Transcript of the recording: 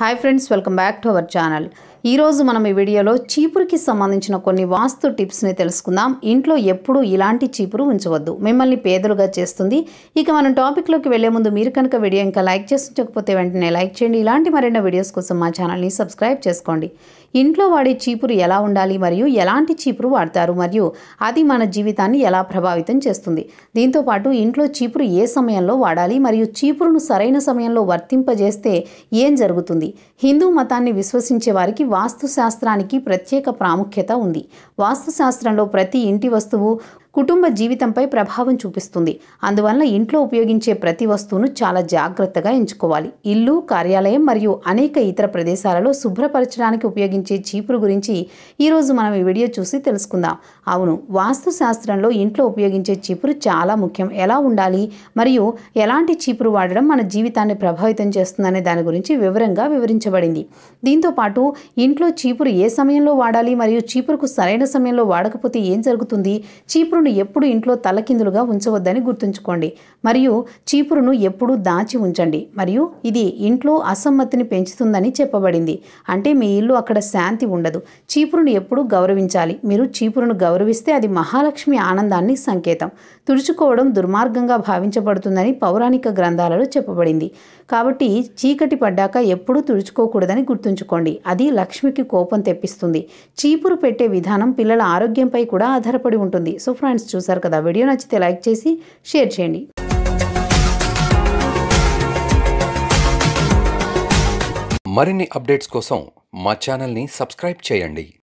hi friends welcome back to our channel ఈరోజు మనం ఈ వీడియోలో చీపురుకి సంబంధించిన కొన్ని వాస్తు టిప్స్ని తెలుసుకుందాం ఇంట్లో ఎప్పుడూ ఇలాంటి చీపురు ఉంచవద్దు మిమ్మల్ని పేదలుగా చేస్తుంది ఇక మనం టాపిక్లోకి వెళ్లే ముందు మీరు కనుక వీడియో ఇంకా లైక్ చేస్తుంచకపోతే వెంటనే లైక్ చేయండి ఇలాంటి మరెన్నో వీడియోస్ కోసం మా ఛానల్ని సబ్స్క్రైబ్ చేసుకోండి ఇంట్లో వాడే చీపురు ఎలా ఉండాలి మరియు ఎలాంటి చీపురు వాడతారు మరియు అది మన జీవితాన్ని ఎలా ప్రభావితం చేస్తుంది దీంతోపాటు ఇంట్లో చీపురు ఏ సమయంలో వాడాలి మరియు చీపురును సరైన సమయంలో వర్తింపజేస్తే ఏం జరుగుతుంది చెందింది హిందూ మతాన్ని విశ్వసించే వారికి వాస్తు శాస్త్రానికి ప్రత్యేక ప్రాముఖ్యత ఉంది వాస్తు శాస్త్రంలో ప్రతి ఇంటి వస్తువు కుటుంబ జీవితంపై ప్రభావం చూపిస్తుంది అందువలన ఇంట్లో ఉపయోగించే ప్రతి వస్తువును చాలా జాగ్రత్తగా ఎంచుకోవాలి ఇల్లు కార్యాలయం మరియు అనేక ఇతర ప్రదేశాలలో శుభ్రపరచడానికి ఉపయోగించే చీపురు గురించి ఈరోజు మనం ఈ వీడియో చూసి తెలుసుకుందాం అవును వాస్తు శాస్త్రంలో ఇంట్లో ఉపయోగించే చీపురు చాలా ముఖ్యం ఎలా ఉండాలి మరియు ఎలాంటి చీపురు వాడడం మన జీవితాన్ని ప్రభావితం చేస్తుందనే దాని గురించి వివరంగా వివరించబడింది దీంతోపాటు ఇంట్లో చీపురు ఏ సమయంలో వాడాలి మరియు చీపురుకు సరైన సమయంలో వాడకపోతే ఏం జరుగుతుంది చీపురు చీపురును ఎప్పుడు ఇంట్లో తలకిందులుగా ఉంచవద్దని గుర్తుంచుకోండి మరియు చీపురును ఎప్పుడూ దాచి ఉంచండి మరియు ఇది ఇంట్లో అసమ్మతిని పెంచుతుందని చెప్పబడింది అంటే మీ ఇల్లు అక్కడ శాంతి ఉండదు చీపురును ఎప్పుడూ గౌరవించాలి మీరు చీపురును గౌరవిస్తే అది మహాలక్ష్మి ఆనందాన్ని సంకేతం తుడుచుకోవడం దుర్మార్గంగా భావించబడుతుందని పౌరాణిక గ్రంథాలలో చెప్పబడింది కాబట్టి చీకటి పడ్డాక ఎప్పుడూ తుడుచుకోకూడదని గుర్తుంచుకోండి అది లక్ష్మికి కోపం తెప్పిస్తుంది చీపురు పెట్టే విధానం పిల్లల ఆరోగ్యంపై కూడా ఆధారపడి ఉంటుంది సో ఫ్రెండ్స్ ఫ్రెండ్స్ చూసారు కదా వీడియో నచ్చితే లైక్ చేసి షేర్ చేయండి మరిన్ని అప్డేట్స్ కోసం మా ఛానల్ని సబ్స్క్రైబ్ చేయండి